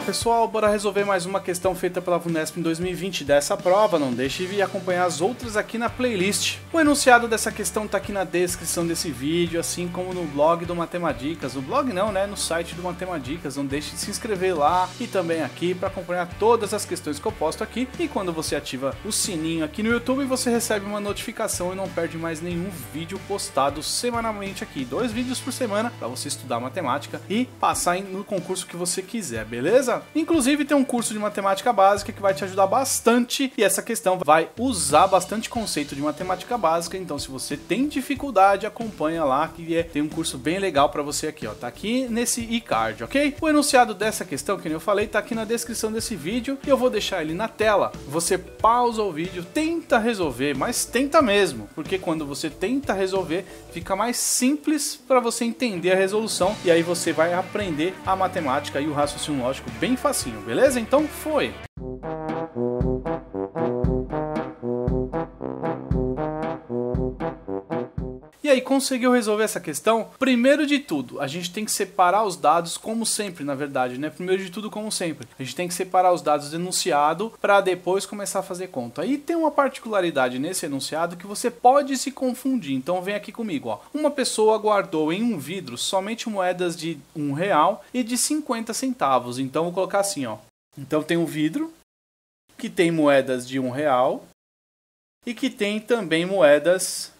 pessoal, bora resolver mais uma questão feita pela VUNESP em 2020 dessa prova, não deixe de acompanhar as outras aqui na playlist. O enunciado dessa questão está aqui na descrição desse vídeo, assim como no blog do Matemadicas, no blog não, né, no site do Matemadicas, não deixe de se inscrever lá e também aqui para acompanhar todas as questões que eu posto aqui e quando você ativa o sininho aqui no YouTube você recebe uma notificação e não perde mais nenhum vídeo postado semanalmente aqui, dois vídeos por semana para você estudar matemática e passar no concurso que você quiser, beleza? beleza? Inclusive tem um curso de matemática básica que vai te ajudar bastante e essa questão vai usar bastante conceito de matemática básica, então se você tem dificuldade, acompanha lá que é, tem um curso bem legal para você aqui, ó, tá aqui nesse e-card, ok? O enunciado dessa questão, que eu falei, tá aqui na descrição desse vídeo e eu vou deixar ele na tela. Você pausa o vídeo, tenta resolver, mas tenta mesmo, porque quando você tenta resolver, fica mais simples para você entender a resolução e aí você vai aprender a matemática e o raciocínio lógico bem facinho, beleza? Então foi! E aí, conseguiu resolver essa questão? Primeiro de tudo, a gente tem que separar os dados, como sempre, na verdade, né? Primeiro de tudo, como sempre, a gente tem que separar os dados do enunciado para depois começar a fazer conta. E tem uma particularidade nesse enunciado que você pode se confundir. Então vem aqui comigo, ó. Uma pessoa guardou em um vidro somente moedas de um real e de 50 centavos. Então vou colocar assim, ó. Então tem um vidro que tem moedas de um real e que tem também moedas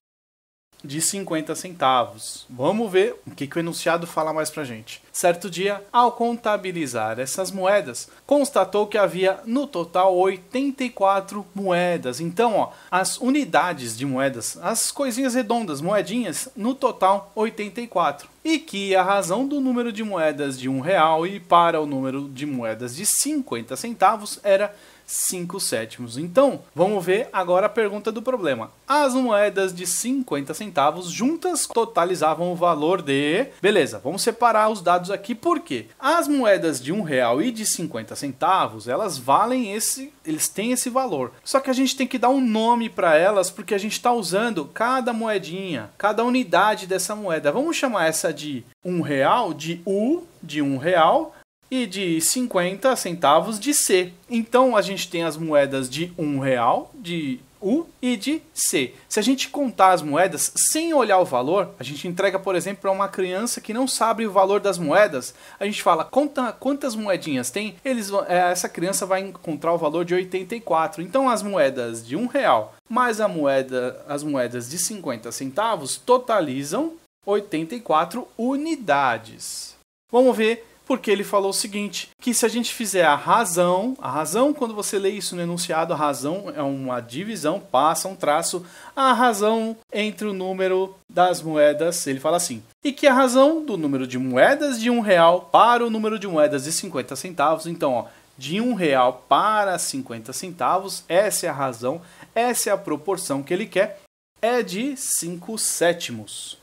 de 50 centavos. Vamos ver o que, que o enunciado fala mais pra gente. Certo dia, ao contabilizar essas moedas, constatou que havia no total 84 moedas. Então, ó, as unidades de moedas, as coisinhas redondas, moedinhas, no total 84. E que a razão do número de moedas de um real e para o número de moedas de 50 centavos era 5 sétimos. Então, vamos ver agora a pergunta do problema. As moedas de 50 centavos juntas totalizavam o valor de... Beleza, vamos separar os dados aqui, porque As moedas de 1 real e de 50 centavos, elas valem esse... eles têm esse valor. Só que a gente tem que dar um nome para elas, porque a gente está usando cada moedinha, cada unidade dessa moeda. Vamos chamar essa de 1 real, de U de 1 real e de 50 centavos de C. Então a gente tem as moedas de um real, de U e de C. Se a gente contar as moedas sem olhar o valor, a gente entrega, por exemplo, para uma criança que não sabe o valor das moedas, a gente fala conta quantas moedinhas tem, eles, eh, essa criança vai encontrar o valor de 84. Então as moedas de um real mais a moeda, as moedas de 50 centavos totalizam 84 unidades. Vamos ver porque ele falou o seguinte: que se a gente fizer a razão, a razão, quando você lê isso no enunciado, a razão é uma divisão, passa um traço, a razão entre o número das moedas, ele fala assim, e que a razão do número de moedas de um real para o número de moedas de 50 centavos, então, ó, de um real para 50 centavos, essa é a razão, essa é a proporção que ele quer, é de 5 sétimos.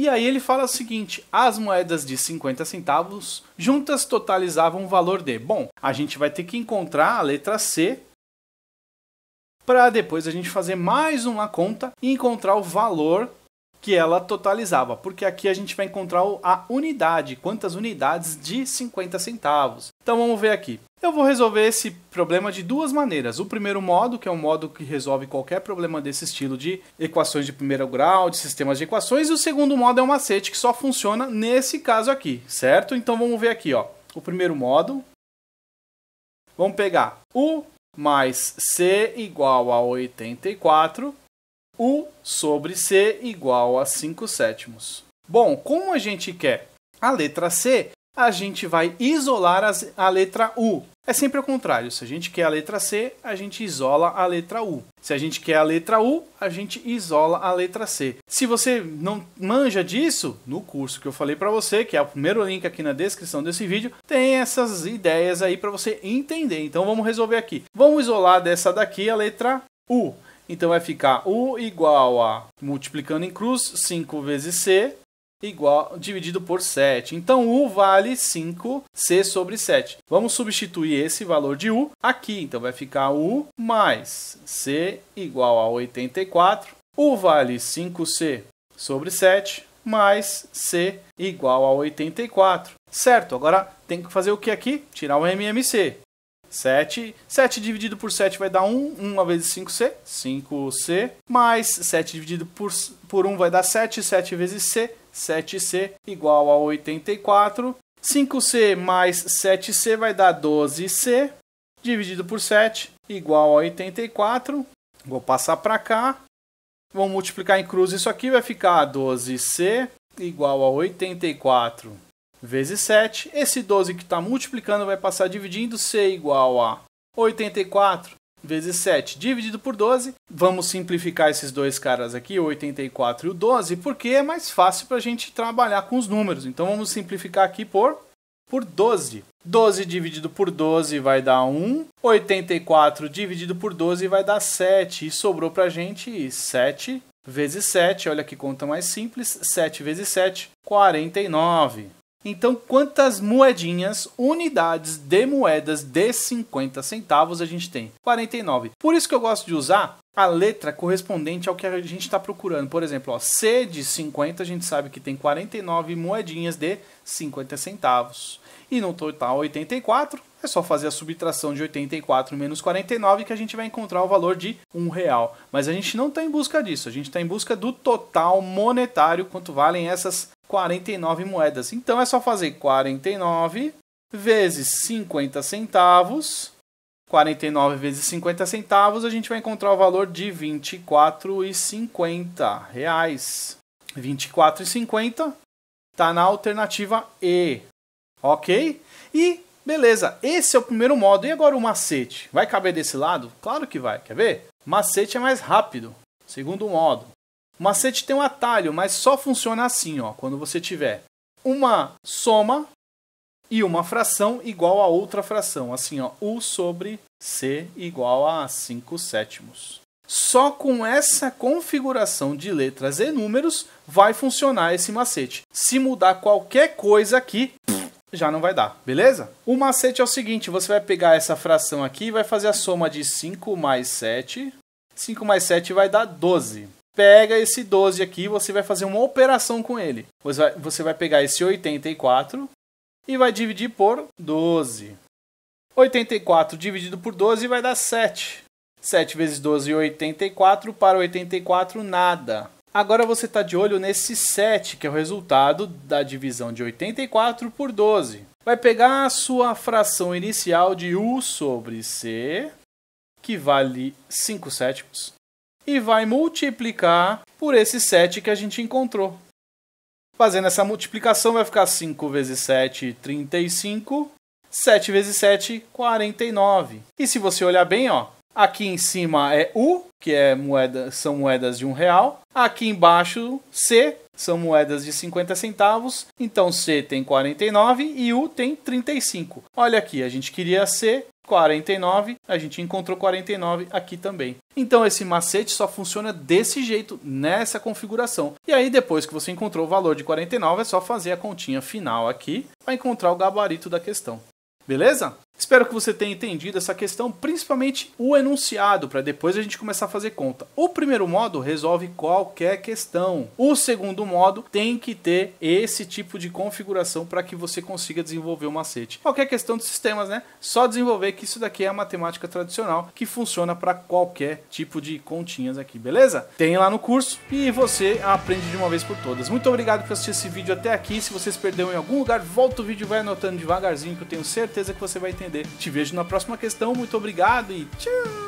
E aí ele fala o seguinte: as moedas de 50 centavos juntas totalizavam o valor de. Bom, a gente vai ter que encontrar a letra C para depois a gente fazer mais uma conta e encontrar o valor que ela totalizava, porque aqui a gente vai encontrar a unidade, quantas unidades de 50 centavos. Então vamos ver aqui. Eu vou resolver esse problema de duas maneiras. O primeiro modo, que é um modo que resolve qualquer problema desse estilo de equações de primeiro grau, de sistemas de equações, e o segundo modo é um macete que só funciona nesse caso aqui, certo? Então vamos ver aqui, ó. O primeiro modo. Vamos pegar U mais C igual a 84, U sobre C igual a 5 sétimos. Bom, como a gente quer a letra C, a gente vai isolar as, a letra U. É sempre o contrário. Se a gente quer a letra C, a gente isola a letra U. Se a gente quer a letra U, a gente isola a letra C. Se você não manja disso, no curso que eu falei para você, que é o primeiro link aqui na descrição desse vídeo, tem essas ideias aí para você entender. Então vamos resolver aqui. Vamos isolar dessa daqui a letra U. Então vai ficar U igual a, multiplicando em cruz, 5 vezes C, igual dividido por 7. Então U vale 5C sobre 7. Vamos substituir esse valor de U aqui. Então vai ficar U mais C igual a 84. U vale 5C sobre 7 mais C igual a 84. Certo, agora tem que fazer o que aqui? Tirar o MMC. 7, 7 dividido por 7 vai dar 1, 1 vezes 5C, 5C, mais 7 dividido por, por 1 vai dar 7, 7 vezes C, 7C igual a 84. 5C mais 7C vai dar 12C, dividido por 7, igual a 84. Vou passar para cá. Vou multiplicar em cruz isso aqui, vai ficar 12C igual a 84 vezes 7. Esse 12 que está multiplicando vai passar dividindo, C igual a 84 vezes 7 dividido por 12. Vamos simplificar esses dois caras aqui, o 84 e o 12, porque é mais fácil para a gente trabalhar com os números. Então vamos simplificar aqui por, por 12. 12 dividido por 12 vai dar 1. 84 dividido por 12 vai dar 7. E sobrou para a gente 7 vezes 7. Olha que conta mais simples. 7 vezes 7, 49. Então, quantas moedinhas, unidades de moedas de 50 centavos a gente tem? 49. Por isso que eu gosto de usar a letra correspondente ao que a gente está procurando. Por exemplo, ó, C de 50, a gente sabe que tem 49 moedinhas de 50 centavos. E no total 84, é só fazer a subtração de 84 menos 49 que a gente vai encontrar o valor de um real. Mas a gente não está em busca disso, a gente está em busca do total monetário, quanto valem essas 49 moedas. Então é só fazer 49 vezes 50 centavos. 49 vezes 50 centavos, a gente vai encontrar o valor de R$ 24,50. R$ 24,50 está na alternativa E. Ok? E beleza, esse é o primeiro modo. E agora o macete? Vai caber desse lado? Claro que vai, quer ver? Macete é mais rápido. Segundo modo. O macete tem um atalho, mas só funciona assim, ó, quando você tiver uma soma e uma fração igual a outra fração. Assim, ó, U sobre C igual a 5 sétimos. Só com essa configuração de letras e números vai funcionar esse macete. Se mudar qualquer coisa aqui, já não vai dar, beleza? O macete é o seguinte, você vai pegar essa fração aqui e vai fazer a soma de 5 mais 7. 5 mais 7 vai dar 12 pega esse 12 aqui, você vai fazer uma operação com ele. Você vai, você vai pegar esse 84 e vai dividir por 12. 84 dividido por 12 vai dar 7. 7 vezes 12, 84. Para 84, nada. Agora você está de olho nesse 7, que é o resultado da divisão de 84 por 12. Vai pegar a sua fração inicial de U sobre C, que vale 5 sétimos e vai multiplicar por esse 7 que a gente encontrou. Fazendo essa multiplicação vai ficar 5 vezes 7, 35. 7 vezes 7, 49. E se você olhar bem, ó, aqui em cima é U, que é moeda, são moedas de um real. Aqui embaixo, C, são moedas de 50 centavos. Então C tem 49 e U tem 35. Olha aqui, a gente queria C 49, a gente encontrou 49 aqui também. Então esse macete só funciona desse jeito, nessa configuração. E aí depois que você encontrou o valor de 49, é só fazer a continha final aqui para encontrar o gabarito da questão. Beleza? Espero que você tenha entendido essa questão, principalmente o enunciado, para depois a gente começar a fazer conta. O primeiro modo resolve qualquer questão. O segundo modo tem que ter esse tipo de configuração para que você consiga desenvolver o macete. Qualquer questão de sistemas, né? Só desenvolver que isso daqui é a matemática tradicional que funciona para qualquer tipo de continhas aqui, beleza? Tem lá no curso e você aprende de uma vez por todas. Muito obrigado por assistir esse vídeo até aqui. Se vocês perderam em algum lugar, volta o vídeo e vai anotando devagarzinho que eu tenho certeza que você vai entender te vejo na próxima questão, muito obrigado e tchau!